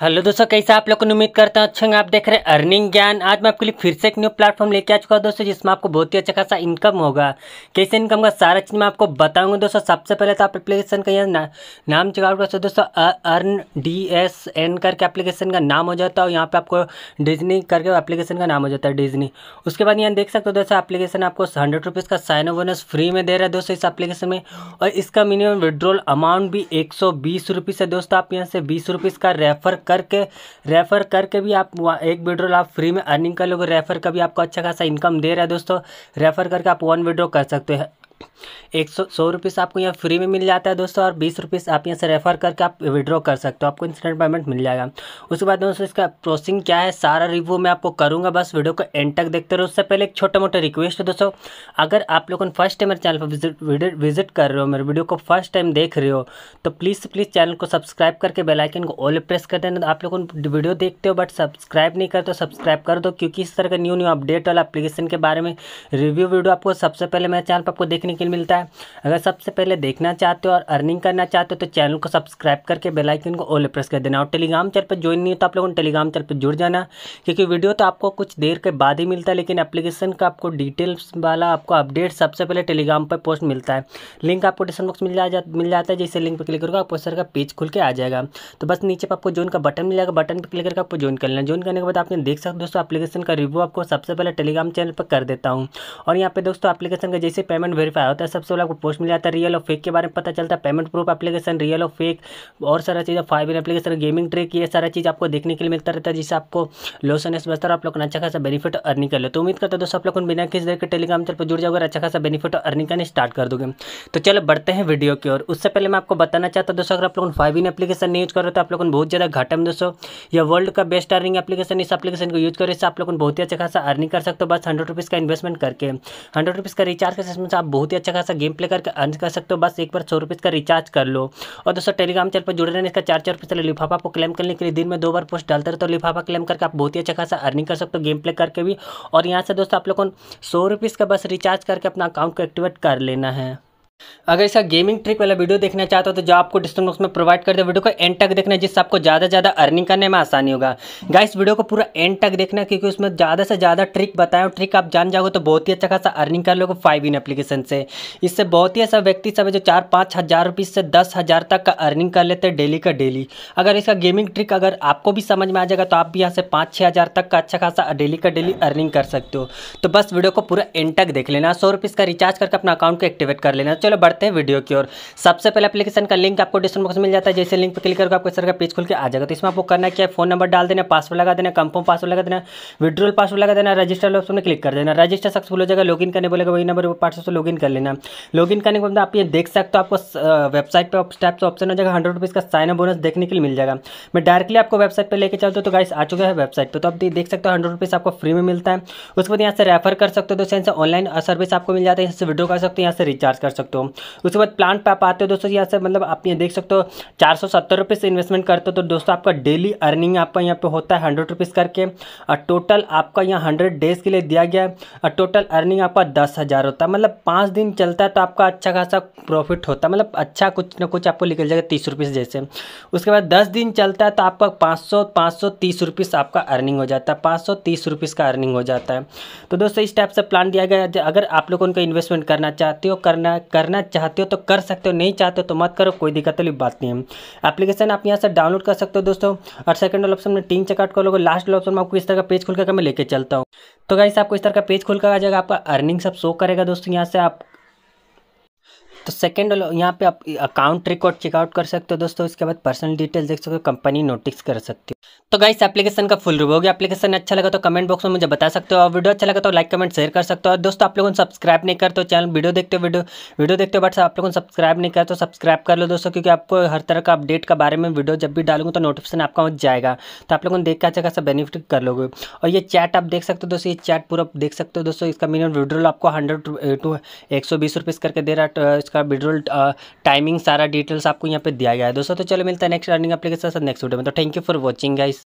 hello दोस्तों कैसे आप लोग उम्मीद करता हूँ अच्छा आप देख रहे हैं अर्निंग ज्ञान आज मैं आपके लिए फिर से एक न्यू प्लेटफॉर्म लेके आ चुका हूँ दोस्तों जिसमें आपको बहुत ही अच्छा खासा इनकम होगा कैसे इनकम का सारा चीज़ मैं आपको बताऊंगा दोस्तों सबसे पहले तो आप एप्लीकेशन का यहाँ ना, नाम चेकआउट कर सकते दोस्तों अर्न डी एस एन करके एप्लीकेशन का नाम हो जाता है और यहाँ पर आपको डिजनी करके एप्लीकेशन का नाम हो जाता है डिजनी उसके बाद यहाँ देख सकते हो दोस्तों एप्लीकेशन आपको हंड्रेड रुपीज़ का साइन बोनस फ्री में दे रहा है दोस्तों इस एप्लीकेशन में और इसका मिनिमम विड्रोल अमाउंट भी एक सौ है दोस्तों आप यहाँ से बीस का रेफर करके रेफ़र करके भी आप एक विड्रॉल आप फ्री में अर्निंग कर लोगे रेफ़र का भी आपको अच्छा खासा इनकम दे रहा है दोस्तों रेफ़र करके आप वन विड्रॉ कर सकते हैं एक सौ सौ रुपीस आपको यहाँ फ्री में मिल जाता है दोस्तों और बीस रुपीस आप यहाँ से रेफ़र करके आप विड्रॉ कर सकते हो आपको इंस्टेंट पेमेंट मिल जाएगा उसके बाद दोस्तों इसका प्रोसेसिंग क्या है सारा रिव्यू मैं आपको करूँगा बस वीडियो को एंड तक देखते रहो उससे पहले एक छोटा मोटा रिक्वेस्ट है दोस्तों अगर आप लोग फर्स्ट टाइम मेरे चैनल पर विजिट विजिट कर रहे हो मेरे वीडियो को फर्स्ट टाइम देख रहे हो तो प्लीज़ प्लीज़ चैनल को सब्सक्राइब करके बेलाइकन को ऑल प्रेस कर देना आप लोग वीडियो देखते हो बट सब्सक्राइब नहीं करते सब्सक्राइब कर दो क्योंकि इस तरह का न्यू न्यू अपडेट वाला अपलीकेशन के बारे में रिव्यू वीडियो आपको सबसे पहले मेरे चैनल पर आपको देखने देखने के लिए मिलता है अगर सबसे पहले देखना चाहते हो और अर्निंग करना चाहते हो तो चैनल को सब्सक्राइब करके बेलाइकन को ओले प्रेस कर देना और टेलीग्राम चैनल पर ज्वाइन नहीं हो तो आप लोगों ने टेलीग्राम चैनल पर जुड़ जाना क्योंकि वीडियो तो आपको कुछ देर के बाद ही मिलता है लेकिन एप्लीकेशन का आपको डिटेल्स वाला आपको अपडेट सबसे पहले टेलीग्राम पर पोस्ट मिलता है लिंक आपको डिस्क्रिप्शन बॉक्स मिल मिल जाता है जैसे लिंक पर क्लिक करोगे आप पोस्टर का पेज खुल के आ जाएगा तो बस नीचे पर आपको ज्वाइन का बटन मिल जाएगा बटन पर क्लिक करके आपको ज्वाइन करना ज्वाइन करने के बाद आपने देख सकते दोस्तों एप्लीकेशन का रिव्यू आपको सबसे पहले टेलीग्राम चैनल पर कर देता हूँ और यहाँ पे दोस्तों एप्लीकेशन का जैसे पेमेंट वेरीफाई वेरीफाई होता है सबसे पहले आपको पोस्ट मिल जाता है रियल और फेक के बारे में पता चलता है पेमेंट प्रूफ एप्लीकेशन रियल और फेक और सारा चीज़ five in application gaming trick ये सारा चीज़ आपको देखने के लिए मिलता रहता है जिससे आपको लोसन एस बचता आप लोग अच्छा खासा बेनिफिट अर्निंग कर ले तो उम्मीद करते है दोस्तों आप लोग बिना किसी देर के टेलीग्राम चल पर जुड़ जाओगे अच्छा खासा बेनिफिट अर्निंग करने स्टार्ट कर दोगे तो चलो बढ़ते हैं वीडियो की ओर उससे पहले मैं आपको बताना चाहता हूँ दोस्तों अगर आप लोग फाइव इन एप्लीकेशन नहीं यूज करो तो आप लोग बहुत ज़्यादा घाटा में दोस्तों या वर्ल्ड का बेस्ट अर्निंग एप्लीकेशन इस एप्लीकेशन को यूज करो इससे आप लोग बहुत ही अच्छा खासा अर्निंग कर सकते हो बस हंड्रेड रुपीज़ का इन्वेस्टमेंट करके हंड्रेड रुपीज़ का रिचार्ज के सिस्टम से आप बहुत बहुत ही अच्छा खासा गेम प्ले करके अर्न कर सकते हो बस एक बार सौ रुपये का रिचार्ज कर लो और दोस्तों टेलीग्राम चैनल पर जुड़े रहने इसका चार चार रुपये लिफाफा को क्लेम करने के लिए दिन में दो बार पोस्ट डालते रहे तो लिफाफा क्लेम करके आप बहुत ही अच्छा खासा अर्निंग कर सकते हो गेम प्ले करके भी और यहाँ से दोस्तों आप लोगों को सौ रुपीज़ का बस रिचार्ज करके अपना अकाउंट को एक्टिवेट कर लेना है अगर इसका गेमिंग ट्रिक वाला वीडियो देखना चाहते हो तो जो आपको डिस्क्रिप्शन बॉक्स में प्रोवाइड कर दे वीडियो को एंड तक देखना जिससे आपको ज़्यादा ज़्यादा अर्निंग करने में आसानी होगा गाइस वीडियो को पूरा एंड तक देखना क्योंकि उसमें ज़्यादा से ज़्यादा ट्रिक बताएं और ट्रिक आप जान जाओगे तो बहुत ही अच्छा खासा अर्निंग कर लोगे फाइव इन एप्लीकेशन से इससे बहुत ही ऐसा व्यक्ति सब है जो चार पाँच हज़ार रुपीज़ से दस हज़ार तक का अर्निंग कर लेते हैं डेली का डेली अगर इसका गेमिंग ट्रिक अगर आपको भी समझ में आ जाएगा तो आप भी यहाँ से पाँच छः हज़ार तक का अच्छा खासा डेली का डेली अर्निंग कर सकते हो तो बस वीडियो को पूरा एंड तक देख लेना सौ रुपीज़ का रिचार्ज करके अपना अकाउंट को एक्टिवेट कर लेना चलो बढ़ते हैं वीडियो की ओर सबसे पहले एप्लीकेशन का लिंक आपको डिस्क्रिप्शन बॉक्स मिल जाता है जैसे लिंक पर क्लिक करके आपको सर का पेज खुल के आ जाएगा तो इसमें आपको करना क्या है फोन नंबर डाल देना पासवर्ड लगा देना कंफर्म पासवर्ड लगा देना विड्रोल पासवर्ड लगा देना रजिस्टर ऑप्शन में क्लिक कर देना रजिस्टर सक्सेसफुल हो जाएगा लॉग करने बोलेगा वही नंबर पर पासवर्ड से लॉगिन कर लेना लॉगिन करने के बाद आप ये देख सकते हो आपको वेबसाइट पर स्टेप से ऑप्शन हो जाएगा हंड्रेड का साइन अप बोनस देखने के लिए मिल जाएगा मैं डायरेक्टली आपको वेबसाइट पर लेकर चलते हो तो गाइस आ चुका है वेबसाइट पर तो आप देख सकते हो हंड्रेड आपको फ्री में मिलता है उसके बाद यहाँ से रेफर कर सकते हो तो यहाँ से ऑनलाइन सर्विस आपको मिल जाता है यहाँ से विड्रो कर सकते हो यहाँ से रिचार्ज कर सकते हो सकते हो उसके बाद प्लांट पे आप आते हो दोस्तों यहाँ से मतलब आप ये देख सकते हो चार सौ सत्तर रुपये से इन्वेस्टमेंट करते हो तो दोस्तों आपका डेली अर्निंग आपका यहाँ पे होता है हंड्रेड रुपीज़ करके और टोटल आपका यहाँ हंड्रेड डेज़ के लिए दिया गया है और टोटल अर्निंग आपका दस हज़ार होता है मतलब पाँच दिन चलता है तो आपका अच्छा खासा प्रॉफिट होता है मतलब अच्छा कुछ ना कुछ आपको निकल जाएगा तीस रुपीज़ जैसे उसके बाद दस दिन चलता है तो आपका पाँच सौ पाँच आपका अर्निंग हो जाता है पाँच सौ का अर्निंग हो जाता है तो दोस्तों इस टाइप से प्लान दिया गया अगर आप लोग उनका इन्वेस्टमेंट करना चाहते हो करना कर करना चाहते हो तो कर सकते हो नहीं चाहते हो तो मत करो कोई दिक्कत वाली बात नहीं है एप्लीकेशन आप यहाँ से डाउनलोड कर सकते हो दोस्तों और सेकंड वाला ऑप्शन में टीम चेकआउट कर लोगों लास्ट वाला ऑप्शन में आपको इस तरह का पेज खुलकर मैं लेके चलता हूँ तो गाइस आपको इस तरह का पेज खुलकर आ जाएगा आपका अर्निंग सब शो करेगा दोस्तों यहाँ से आप तो सेकंड यहाँ पे आप अकाउंट रिकॉर्ड चेकआउट कर सकते हो दोस्तों इसके बाद पर्सनल डिटेल देख सकते हो कंपनी नोटिस कर सकते हो तो गाइस एप्लीकेशन का फुल रिव्यू हो गया एप्लीकेशन अच्छा लगा तो कमेंट बॉक्स में मुझे बता सकते हो और वीडियो अच्छा लगा तो लाइक कमेंट शेयर कर सकते हो और दोस्तों आप लोगों ने सब्सक्राइब नहीं करते तो चैनल वीडियो देखते हो वीडियो वीडियो देखते हो बट आप लोगों ने सब्सक्राइब नहीं करते तो सब्सक्राइब कर लो दोस्तों क्योंकि आपको हर तरह का अपडेट के बारे में वीडियो जब भी डालूंगा तो नोटिफिकेशन आपका हो जाएगा तो आप लोगों ने देख के अच्छा खासा बेनिफिट कर लोगे और ये चैट आप देख सकते हो दोस्तों ये चैट पूरा देख सकते हो दोस्तों इसका मिनिमम विड्रोल आपको हंड्रेड टू एक सौ बीस रुपीज़ करके दे रहा है तो, इसका विड्रोल टाइमिंग सारा डिटेल्स आपको यहाँ पे दिया गया है दोस्तों तो चलो मिलता है next earning application next video में तो thank you for watching guys